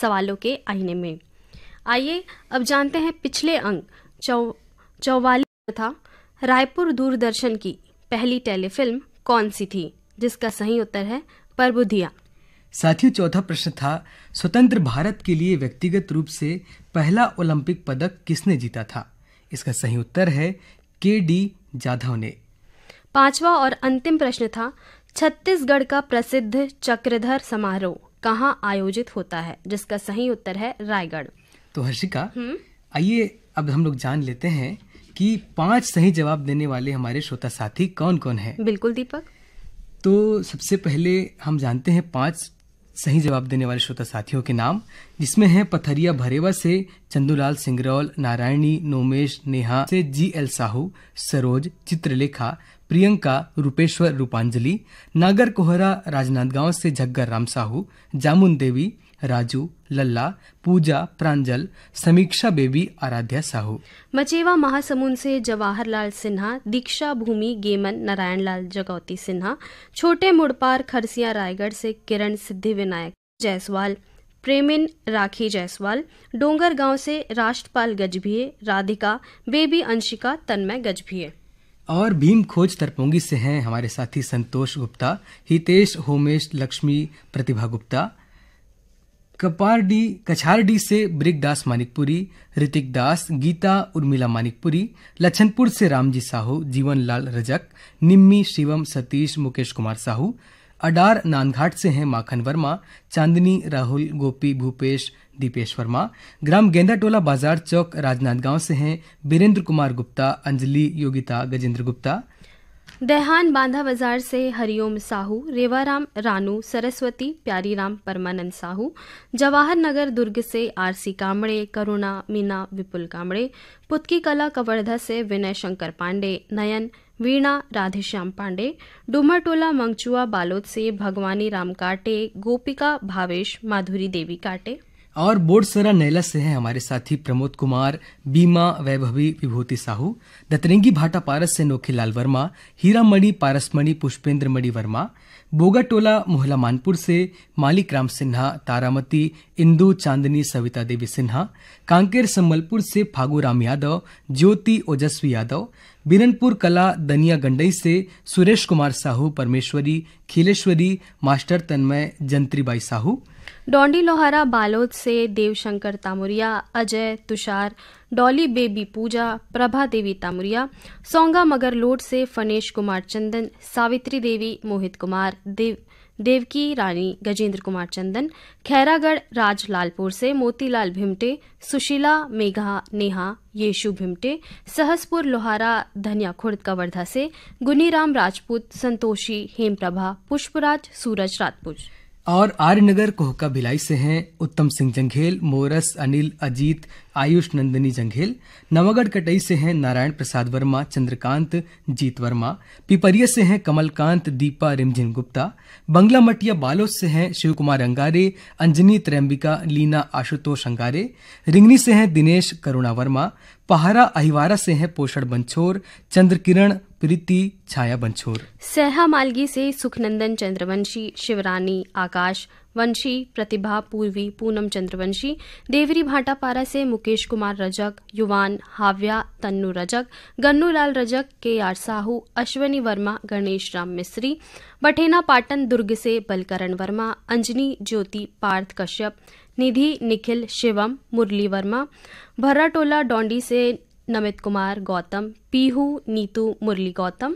सवालों के आईने में आइए अब जानते हैं पिछले अंक चौवालीस चौवालीस तथा रायपुर दूरदर्शन की पहली टेलीफिल्म कौन सी थी जिसका सही उत्तर है परबुधिया साथियों चौथा प्रश्न था स्वतंत्र भारत के लिए व्यक्तिगत रूप से पहला ओलंपिक पदक किसने जीता था इसका सही उत्तर है के डी जाधव ने पांचवा और अंतिम प्रश्न था छत्तीसगढ़ का प्रसिद्ध चक्रधर समारोह कहाँ आयोजित होता है जिसका सही उत्तर है रायगढ़ तो हर्षिका हम्म। आइए अब हम लोग जान लेते हैं कि पांच सही जवाब देने वाले हमारे श्रोता साथी कौन कौन है बिल्कुल दीपक तो सबसे पहले हम जानते हैं पांच सही जवाब देने वाले श्रोता साथियों के नाम जिसमें हैं पथरिया भरेवा से चंदूलाल सिंगरौल नारायणी नोमेश नेहा से जी एल साहू सरोज चित्रलेखा प्रियंका रूपेश्वर रूपांजलि नागर कोहरा राजनांदगांव से झग्गर राम साहू जामुन देवी राजू लल्ला पूजा प्रांजल समीक्षा बेबी आराध्या साहू मचेवा महासमुंद से जवाहरलाल सिन्हा दीक्षा भूमि गेमन नारायण लाल जगौती सिन्हा छोटे मुड़पार खरसिया रायगढ़ से किरण सिद्धि विनायक जायसवाल प्रेमिन राखी जायसवाल डोंगर गांव से राष्ट्रपाल गजभिये राधिका बेबी अंशिका तन्मय गजभिये और भीम खोज तरपोंगी से हैं हमारे साथी संतोष गुप्ता हितेश होमेश लक्ष्मी प्रतिभा गुप्ता कपारडी कछारडी से ब्रिकदास मानिकपुरी ऋतिक दास गीता उर्मिला मानिकपुरी लछनपुर से रामजी साहू जीवन लाल रजक निम्मी शिवम सतीश मुकेश कुमार साहू अडार नानघाट से हैं माखन वर्मा चांदनी राहुल गोपी भूपेश दीपेश वर्मा ग्राम गेंदाटोला बाजार चौक राजनांदगांव से हैं बीरेंद्र कुमार गुप्ता अंजलि योगिता गजेंद्र गुप्ता देहान बांधा बाजार से हरिओम साहू रेवाराम रानू सरस्वती प्यारीराम परमानंद साहू जवाहर नगर दुर्ग से आरसी कामड़े करुणा मीना विपुल कामड़े पुतकी कला कवर्धा से विनय शंकर पांडे नयन वीणा राधेश्याम पांडे डुमरटोला मंगचुआ बालोद से भगवानी राम काटे गोपिका भावेश माधुरी देवी काटे और बोर्डसरा नैला से हैं हमारे साथी प्रमोद कुमार बीमा वैभवी विभूति साहू दतरंगी भाटा पारस से नोखीलाल वर्मा हीरामणि पारसमणि पुष्पेंद्र मणि वर्मा बोगाटोला मोहला मानपुर से मालिक राम सिन्हा तारामती इंदु चांदनी सविता देवी सिन्हा कांकेर संबलपुर से फागू राम यादव ज्योति ओजस्वी यादव बिरनपुर कला दनिया गंडई से सुरेश कुमार साहू परमेश्वरी खिलेश्वरी मास्टर तन्मय जंत्रीबाई साहू डोंडी लोहारा बालोद से देवशंकर तामुरिया अजय तुषार डॉली बेबी पूजा प्रभा देवी तामुरिया सोंगा मगरलोड से फनेश कुमार चंदन सावित्री देवी मोहित कुमार देव देवकी रानी गजेंद्र कुमार चंदन खैरागढ़ राजलालपुर से मोतीलाल भिमटे सुशीला मेघा नेहा येशु भिमटे सहसपुर लोहारा धनिया खुर्द कवर्धा से गुनीराम राजपूत संतोषी हेमप्रभा पुष्पराज सूरज राजपूत और आर्यनगर कोहका भिलाई से हैं उत्तम सिंह जंघेल मोरस अनिल अजीत आयुष नंदिनी जंघेल नवागढ़ कटई से हैं नारायण प्रसाद वर्मा चंद्रकांत जीत वर्मा पिपरिया से हैं कमलकांत दीपा रिमझिन गुप्ता बंगला मटिया बालोद से हैं शिव कुमार अंगारे अंजनी त्रैम्बिका लीना आशुतोष अंगारे रिंगनी से हैं दिनेश करुणा वर्मा पहारा अहिवारा से हैं पोषण बंछोर चंद्रकिरण प्रीति छाया बंछोर सहा मालगी से सुखनंदन चंद्रवंशी शिवरानी आकाश वंशी प्रतिभा पूर्वी पूनम चंद्रवंशी देवरी भाटापारा से मुकेश कुमार रजक युवान हाव्या तन्नू रजक गन्नू लाल रजक के आर साहू अश्वनी वर्मा गणेश राम मिस्त्री बठेना पाटन दुर्ग से बलकरण वर्मा अंजनी ज्योति पार्थ कश्यप निधि निखिल शिवम मुरली वर्मा भर्राटोला डोंडी से नमित कुमार गौतम पीहू नीतू मुरली गौतम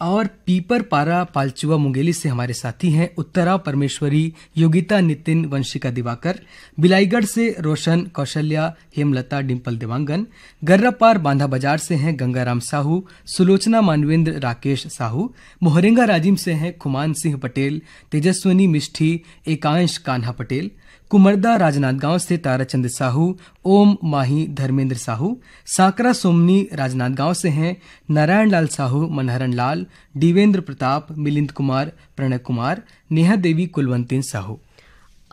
और पीपर पारा पालचुआ मुंगेली से हमारे साथी हैं उत्तरा परमेश्वरी योगिता नितिन वंशिका दिवाकर बिलाईगढ़ से रोशन कौशल्या हेमलता डिम्पल देवांगन गर्रापार बांधा बाजार से हैं गंगाराम साहू सुलोचना मानवेंद्र राकेश साहू मोहरेंगा राजिम से हैं खुमान सिंह पटेल तेजस्वनी मिष्ठी एकांश कान्हा पटेल कुमरदा राजनांदगांव से ताराचंद साहू ओम माही धर्मेंद्र साहू साकरा सोमनी राजनांदगांव से हैं नारायण लाल साहू मनहरण लाल डिवेंद्र प्रताप मिलिंद कुमार प्रणय कुमार नेहा देवी कुलवंतीन साहू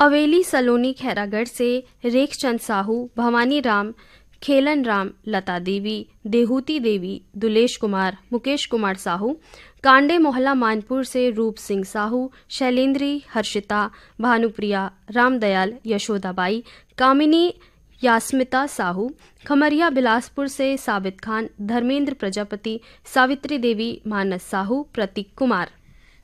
अवेली सलोनी खैरागढ़ से रेखचंद साहू भवानी राम खेलन राम लता देवी देहूती देवी दुलेश कुमार मुकेश कुमार साहू कांडे मोहल्ला मानपुर से रूप सिंह साहू शैलेंद्री हर्षिता भानुप्रिया रामदयाल यशोदाबाई कामिनी यास्मिता साहू खमरिया बिलासपुर से साबित खान धर्मेंद्र प्रजापति सावित्री देवी मानस साहू प्रतीक कुमार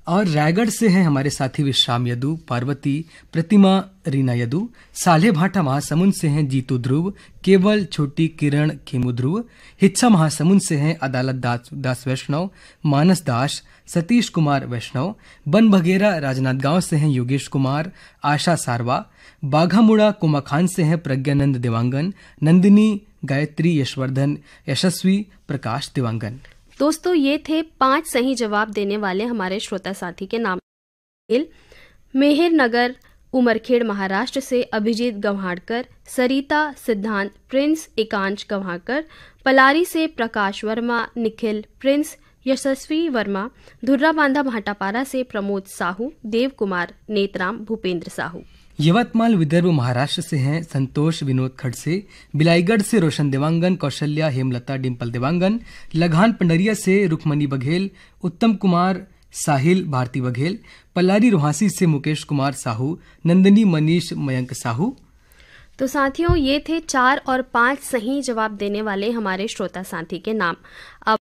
और रायगढ़ से हैं हमारे साथी विश्राम यदु पार्वती प्रतिमा रीना यदु साले भाटा महासमुंद से हैं जीतू ध्रुव केवल छोटी किरण खेमु ध्रुव हिच्छा महासमुंद से हैं अदालत दास, दास वैष्णव मानस दास सतीश कुमार वैष्णव बन बघेरा राजनाथ गांव से हैं योगेश कुमार आशा सारवा बाघामुड़ा कुमाखान से हैं प्रज्ञानंद देवांगन नंदिनी गायत्री यशवर्धन यशस्वी प्रकाश देवांगन दोस्तों ये थे पांच सही जवाब देने वाले हमारे श्रोता साथी के नाम मेहर नगर उमरखेड़ महाराष्ट्र से अभिजीत गंवाड़कर सरिता सिद्धांत प्रिंस एकांश गंवाड़कर पलारी से प्रकाश वर्मा निखिल प्रिंस यशस्वी वर्मा धुर्राबांधा भाटापारा से प्रमोद साहू देव कुमार नेतराम भूपेंद्र साहू यवतमाल विदर्भ महाराष्ट्र से हैं संतोष विनोद खड़से बिलाईगढ़ से रोशन देवांगन कौशल्या हेमलता डिम्पल देवांगन लघान पंडरिया से रुकमणी बघेल उत्तम कुमार साहिल भारती बघेल पल्लारी रोहासी से मुकेश कुमार साहू नंदनी मनीष मयंक साहू तो साथियों ये थे चार और पांच सही जवाब देने वाले हमारे श्रोता साथी के नाम अब